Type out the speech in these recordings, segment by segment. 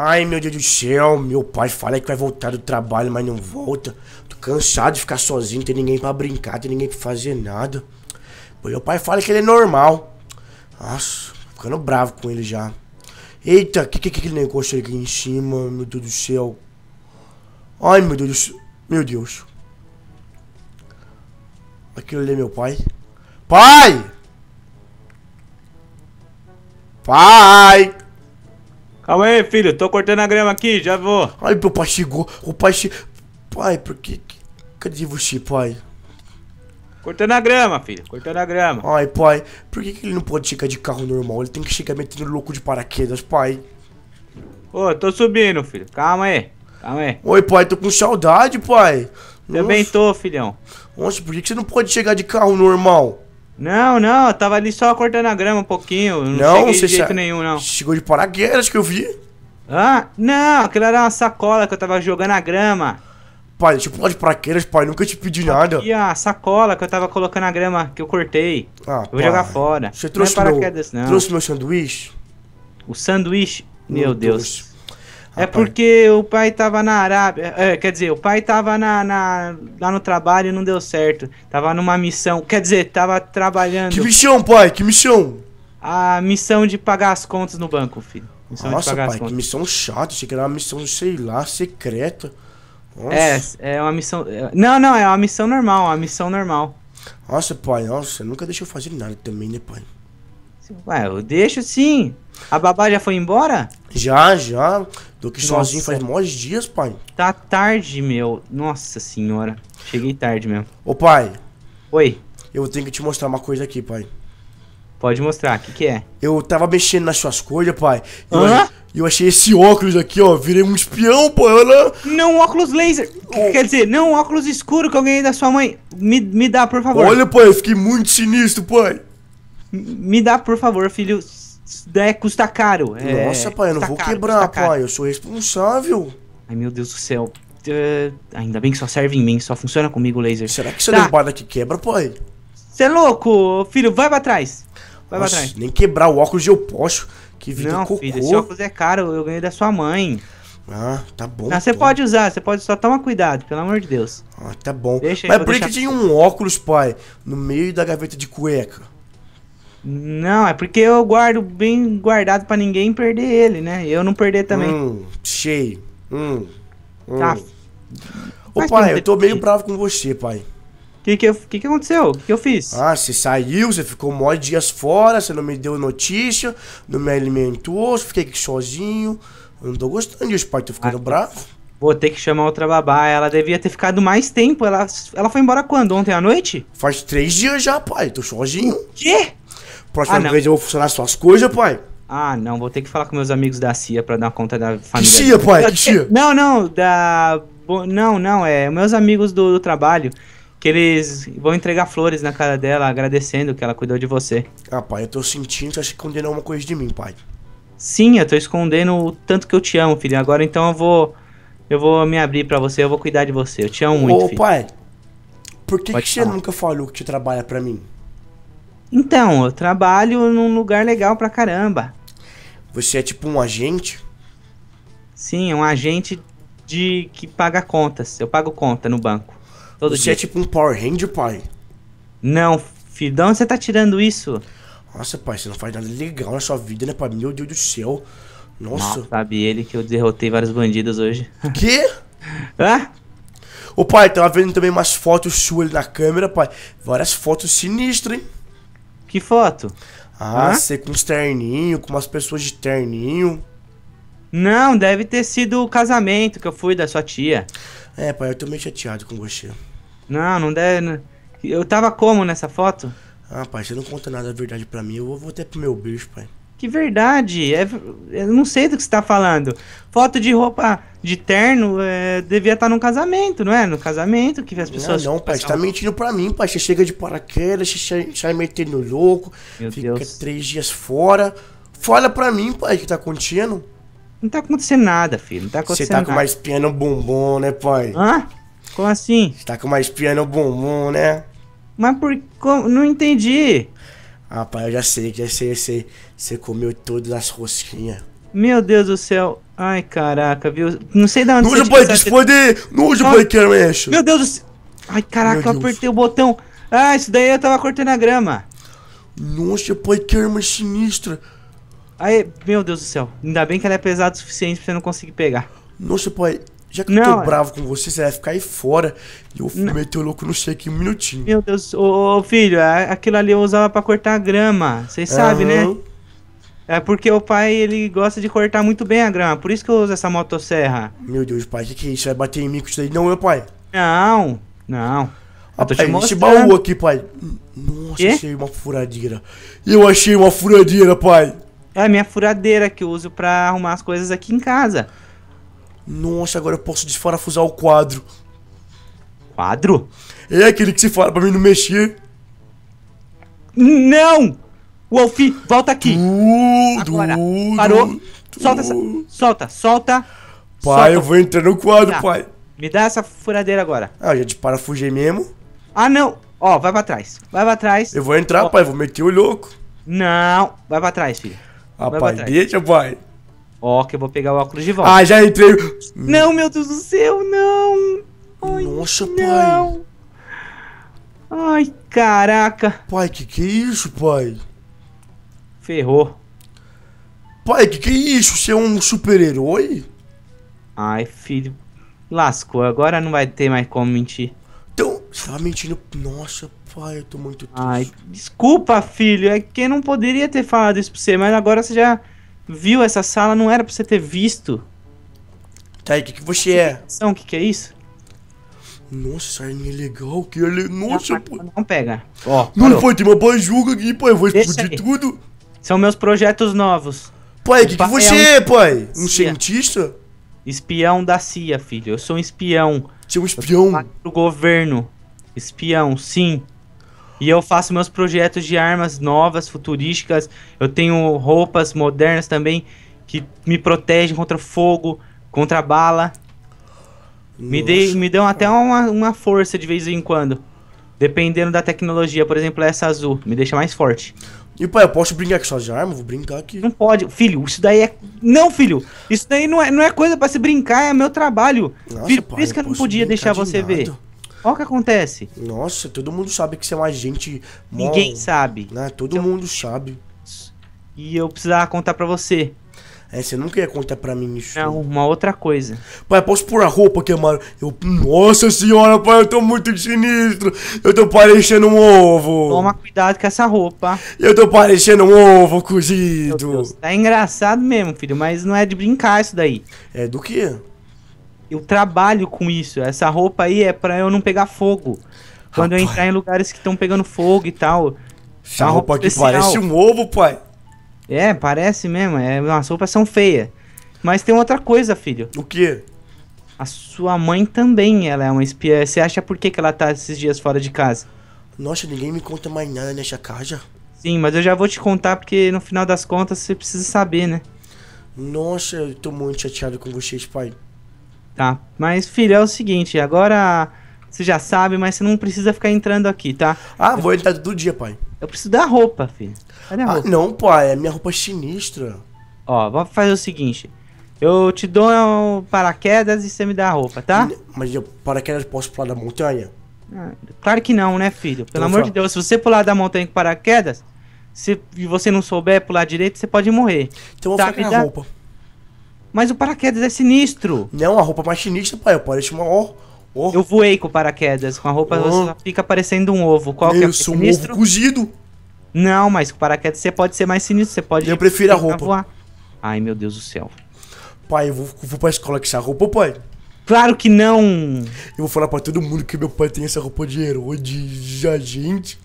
Ai, meu Deus do céu, meu pai fala que vai voltar do trabalho, mas não volta. Tô cansado de ficar sozinho, não tem ninguém para brincar, não tem ninguém pra fazer nada. Pois meu pai fala que ele é normal. Nossa, ficando bravo com ele já. Eita, que que que aquele negócio aqui em cima, meu Deus do céu. Ai, meu Deus do céu. Meu Deus. Aquilo ali é meu pai. Pai! Pai! Calma aí, filho, tô cortando a grama aqui, já vou. Ai, meu pai chegou. O pai che... Pai, por que... Cadê você, pai? Cortando a grama, filho, cortando a grama. Ai, pai, por que, que ele não pode chegar de carro normal? Ele tem que chegar metendo louco de paraquedas, pai. Ô, tô subindo, filho, calma aí, calma aí. Oi, pai, tô com saudade, pai. Também tô, filhão. Nossa, por que, que você não pode chegar de carro normal? Não, não, eu tava ali só cortando a grama um pouquinho. Não, não cheguei de jeito nenhum, não. Chegou de paraquedas acho que eu vi. Ah, não, aquilo era uma sacola que eu tava jogando a grama. Pai, deixa eu pular de paraquedas, pai, nunca te pedi nada. E a sacola que eu tava colocando a grama que eu cortei. Ah, eu vou pai. jogar fora. Você trouxe não é paraquedas, meu, não. Trouxe meu sanduíche? O sanduíche? Meu, meu Deus. Deus. É porque o pai tava na Arábia. É, quer dizer, o pai tava na, na, lá no trabalho e não deu certo. Tava numa missão. Quer dizer, tava trabalhando. Que missão, pai? Que missão? A missão de pagar as contas no banco, filho. Missão Nossa, pai, que missão chata. Achei que era uma missão, sei lá, secreta. Nossa. É, é uma missão. É, não, não, é uma missão normal, é uma missão normal. Nossa, pai, nossa, nunca deixa eu fazer nada também, né, pai? Ué, eu deixo sim. A babá já foi embora? Já, já. Do que Nossa. sozinho faz mais dias, pai. Tá tarde, meu. Nossa senhora. Cheguei tarde mesmo. Ô, pai. Oi. Eu tenho que te mostrar uma coisa aqui, pai. Pode mostrar, o que, que é? Eu tava mexendo nas suas coisas, pai. E eu, eu, achei esse óculos aqui, ó. Virei um espião, pai. Olha. Não, óculos laser. Oh. Quer dizer, não, óculos escuro que eu ganhei da sua mãe. Me, me dá, por favor. Olha, pai, eu fiquei muito sinistro, pai. Me dá, por favor, filho né, custa caro. É, Nossa, pai, eu não vou caro, quebrar, pai. Eu sou responsável. Ai, meu Deus do céu. Uh, ainda bem que só serve em mim, só funciona comigo o laser. Será que você eu tá. derrubar que quebra, pai? Você é louco, filho, vai pra trás. Vai Nossa, pra trás. Nem quebrar o óculos eu posso. Que vida Não, cocô. filho, esse óculos é caro, eu ganhei da sua mãe. Ah, tá bom. você pode usar, você pode só tomar cuidado, pelo amor de Deus. Ah, tá bom. Deixa Mas por que deixar... um óculos, pai, no meio da gaveta de cueca? Não, é porque eu guardo bem guardado para ninguém perder ele, né? Eu não perder também. Hum, cheio. Hum, hum. Tá. Ô pai, eu tô meio bravo com você, pai. O que que, que que aconteceu? O que, que eu fiz? Ah, você saiu, você ficou mó dias fora, você não me deu notícia, não me alimentou, fiquei aqui sozinho. Eu não tô gostando disso, pai, tô ficando ah, bravo. Vou ter que chamar outra babá, ela devia ter ficado mais tempo, ela, ela foi embora quando? Ontem à noite? Faz três dias já, pai, tô sozinho. O quê? Próxima ah, vez eu vou funcionar suas coisas, pai. Ah, não, vou ter que falar com meus amigos da CIA pra dar conta da família. Que CIA, pai? Que CIA? Não, não, da. Não, não, é. Meus amigos do, do trabalho que eles vão entregar flores na cara dela, agradecendo que ela cuidou de você. Ah, pai, eu tô sentindo que você escondendo alguma coisa de mim, pai. Sim, eu tô escondendo o tanto que eu te amo, filho. Agora então eu vou. Eu vou me abrir para você, eu vou cuidar de você. Eu te amo muito. Ô, filho. pai, por que, que você nunca falou que te trabalha para mim? Então, eu trabalho num lugar legal pra caramba. Você é tipo um agente? Sim, é um agente de que paga contas. Eu pago conta no banco. Todo você dia. é tipo um Power Ranger, pai? Não, filho, de onde você tá tirando isso? Nossa, pai, você não faz nada legal na sua vida, né, pai? Meu Deus do céu. Nossa. Não, sabe ele que eu derrotei vários bandidos hoje. Que? Hã? Ô, pai, tava vendo também umas fotos suas na câmera, pai. Várias fotos sinistras, hein? Que foto? Ah, você com os terninho, com umas pessoas de terninho. Não, deve ter sido o casamento que eu fui da sua tia. É, pai, eu tô meio chateado com você. Não, não deve. Né? Eu tava como nessa foto? Ah, pai, você não conta nada da verdade pra mim. Eu vou até pro meu bicho, pai. Que verdade, é, eu não sei do que você tá falando. Foto de roupa de terno é, devia estar tá num casamento, não é? No casamento que as pessoas. Não, não pai, você tá mentindo pra mim, pai. Você chega de paraquedas, você sai metendo louco, Meu fica Deus. três dias fora. Fala pra mim, pai, o que tá acontecendo. Não tá acontecendo nada, filho. Não tá acontecendo Você tá com mais uma espinha no bumbum, né, pai? Hã? Como assim? Você tá com uma espinha no bumbum, né? Mas por. Como? Não entendi. Ah, pai, eu já sei, já sei, Você comeu todas as rosquinhas. Meu Deus do céu. Ai, caraca, viu? Não sei da onde Nojo, pai, responder! Que... Nojo, pai, que mexe! Meu Deus do céu. Ai, caraca, eu apertei o botão. Ah, isso daí eu tava cortando a grama. Nossa, pai, que é arma sinistra. Aí, meu Deus do céu. Ainda bem que ela é pesada o suficiente pra você não conseguir pegar. Nossa, pai, já que não, eu tô é- bravo com você, você vai ficar aí fora. E eu fui não. meter o louco no shake aqui um minutinho. Meu Deus, ô, ô, filho, é, aquilo ali eu usava pra cortar grama. Vocês uhum. sabem, né? É porque o pai, ele gosta de cortar muito bem a grama. Por isso que eu uso essa motosserra. Meu Deus, pai, o que, que é isso? Vai bater em mim com isso aí? Não, meu pai. Não, não. Ah, pai, esse baú aqui, pai. Nossa, achei uma furadeira. Eu achei uma furadeira, pai. É a minha furadeira que eu uso pra arrumar as coisas aqui em casa. Nossa, agora eu posso desparafusar o quadro. Quadro? É aquele que se fala pra mim não mexer. Não! Wolf, volta aqui. Tudo, agora. Parou. Tudo. Solta essa. Solta, solta. Pai, solta. eu vou entrar no quadro, tá. pai. Me dá essa furadeira agora. Ah, já desparafugei mesmo. Ah, não. Ó, vai pra trás. Vai pra trás. Eu vou entrar, pai. Vou meter o louco. Não. Vai pra trás, filho. Ah, vai pai, deixa, pai. Ó, que eu vou pegar o óculos de volta. Ah, já entrei. Não, meu Deus do céu, não. Ai, Nossa, não. pai. Ai, caraca. Pai, que que é isso, pai? Ferrou. Pai, que que é isso? Você é um super-herói? Ai, filho. Lascou, agora não vai ter mais como mentir. Então, você tava mentindo. Nossa, pai, eu tô muito triste. Ai, desculpa, filho. É que eu não poderia ter falado isso pra você, mas agora você já viu essa sala, não era pra você ter visto. Tá, o que, que você é? O que, que é isso? Nossa, essa arminha é legal, que ele... Nossa, não, pô. Não pega. Ó, não pô, tem uma bajuca aqui, pô, eu vou Deixa explodir aí. tudo. São meus projetos novos. Pai, o que, que você é, um... É, pai? Um CIA. cientista? Espião da CIA, filho. Eu sou um espião. Você é um espião? Do governo. Espião, sim. E eu faço meus projetos de armas novas, futurísticas. Eu tenho roupas modernas também que me protegem contra fogo, contra bala. Me, dê me dão até uma, uma força de vez em quando. Dependendo da tecnologia, por exemplo, essa azul, me deixa mais forte. E pai, eu posso brincar com suas armas? Vou brincar aqui. Não pode, filho, isso daí é. Não, filho! Isso daí não é, não é coisa para se brincar, é meu trabalho. Nossa, filho, pai, por isso que eu não podia deixar você nada. ver. Olha o que acontece. Nossa, todo mundo sabe que você é um agente. Ninguém mó, sabe. Né? Todo mundo sabe. E eu precisava contar para você. É, você nunca ia contar pra mim isso. Não, uma outra coisa. Pai, posso pôr a roupa queimada? Eu, nossa senhora, pai, eu tô muito sinistro. Eu tô parecendo um ovo. Toma cuidado com essa roupa. Eu tô parecendo um ovo cozido. Tá engraçado mesmo, filho, mas não é de brincar isso daí. É do quê? Eu trabalho com isso. Essa roupa aí é pra eu não pegar fogo. Quando Rapaz. eu entrar em lugares que estão pegando fogo e tal. Essa roupa, roupa aqui especial. parece um ovo, pai. É, parece mesmo. É, as roupas são feias. Mas tem outra coisa, filho. O quê? A sua mãe também, ela é uma espia. Você acha por que, que ela tá esses dias fora de casa? Nossa, ninguém me conta mais nada nessa casa. Sim, mas eu já vou te contar porque no final das contas você precisa saber, né? Nossa, eu tô muito chateado com vocês, pai tá? Mas, filho, é o seguinte, agora você já sabe, mas você não precisa ficar entrando aqui, tá? Ah, eu vou entrar do dia, pai. Eu preciso da roupa, filho. Cadê a ah, roupa? não, pai, é minha roupa sinistra. Ó, vamos fazer o seguinte. Eu te dou um paraquedas e você me dá a roupa, tá? Mas eu, paraquedas posso pular da montanha? Ah, claro que não, né, filho? Pelo então, amor de Deus, se você pular da montanha com paraquedas, se você não souber pular direito, você pode morrer. Então eu tá, vou ficar com a dá... roupa. Mas o paraquedas é sinistro. Não, a roupa é mais sinistra, pai, pareço uma. Oh, oh. Eu voei com paraquedas. Com a roupa oh. fica parecendo um ovo. Qual Meu, que é o é Um ovo cozido. Não, mas com paraquedas você pode ser mais sinistro. Você pode. Eu prefiro a roupa. Voar. Ai, meu Deus do céu. Pai, eu vou, vou pra escola com essa roupa, pai. Claro que não! Eu vou falar pra todo mundo que meu pai tem essa roupa de herói, de agente.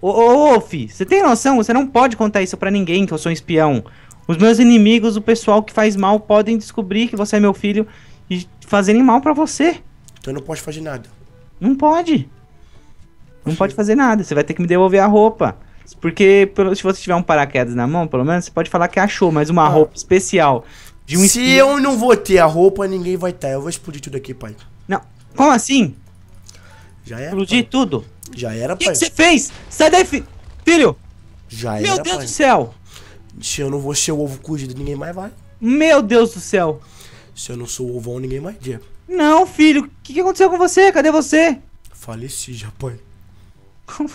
Ô, ô, ô, você tem noção? Você não pode contar isso pra ninguém que eu sou um espião. Os meus inimigos, o pessoal que faz mal, podem descobrir que você é meu filho e fazerem mal para você. Então eu não posso fazer nada. Não pode. Não pode fazer nada. Você vai ter que me devolver a roupa. Porque se você tiver um paraquedas na mão, pelo menos, você pode falar que achou, mas uma ah. roupa especial de um Se espírito... eu não vou ter a roupa, ninguém vai ter. Eu vou explodir tudo aqui, pai. Não. Como assim? Já era. Explodir tudo? Já era, pai. O que você fez? Sai daí, fi... filho! Já Meu era. Meu Deus pai. do céu! Se eu não vou ser o ovo cozido, ninguém mais vai. Meu Deus do céu! Se eu não sou o ovão, ninguém mais dia. Não, filho, o que, que aconteceu com você? Cadê você? Faleci já, pai.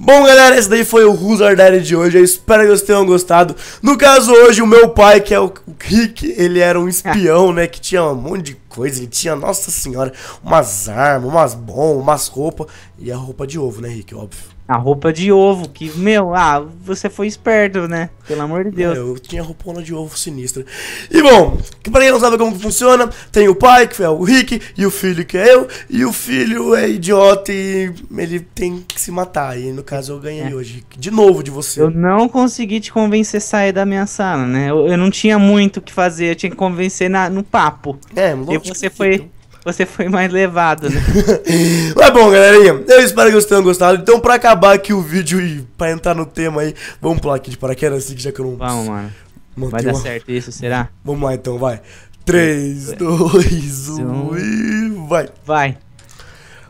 Bom, galera, esse daí foi o Who's Our Daddy de hoje. Eu espero que vocês tenham gostado. No caso, hoje, o meu pai, que é o Rick, ele era um espião, né? Que tinha um monte de coisa. Ele tinha, nossa senhora, umas armas, umas bombas, umas roupas. E a roupa de ovo, né, Rick? Óbvio. A roupa de ovo, que, meu, ah, você foi esperto, né? Pelo amor de Deus. É, eu tinha roupona de ovo sinistra. E bom, pra quem não sabe como que funciona, tem o pai, que é o Rick, e o filho, que é eu, e o filho é idiota e ele tem que se matar. E no caso eu ganhei é. hoje. De novo de você. Eu não consegui te convencer a sair da minha sala, né? Eu, eu não tinha muito o que fazer, eu tinha que convencer na, no papo. É, lógico. E você foi. Então você foi mais levado, né? Mas bom, galerinha, eu espero que vocês tenham gostado. Então, pra acabar aqui o vídeo e pra entrar no tema aí, vamos pular aqui de paraquedas, assim, que já que eu não... Vamos, mano. Mano, vai dar uma... certo isso, será? Vamos lá, então, vai. 3, 2, 1 e vai. Vai.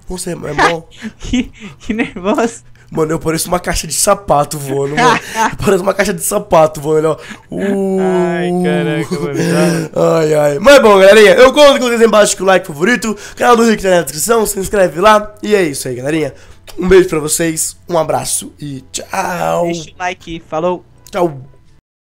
Você é bom. que, que nervoso. Mano, eu pareço uma caixa de sapato voando, mano. Parece uma caixa de sapato voando, ó. Uh... Ai, caraca, uh. mano. ai, ai. Mas bom, galerinha, eu conto com vocês embaixo com o like favorito. Canal do Rick tá na descrição, se inscreve lá. E é isso aí, galerinha. Um beijo pra vocês, um abraço e tchau. Deixa o like, falou. Tchau.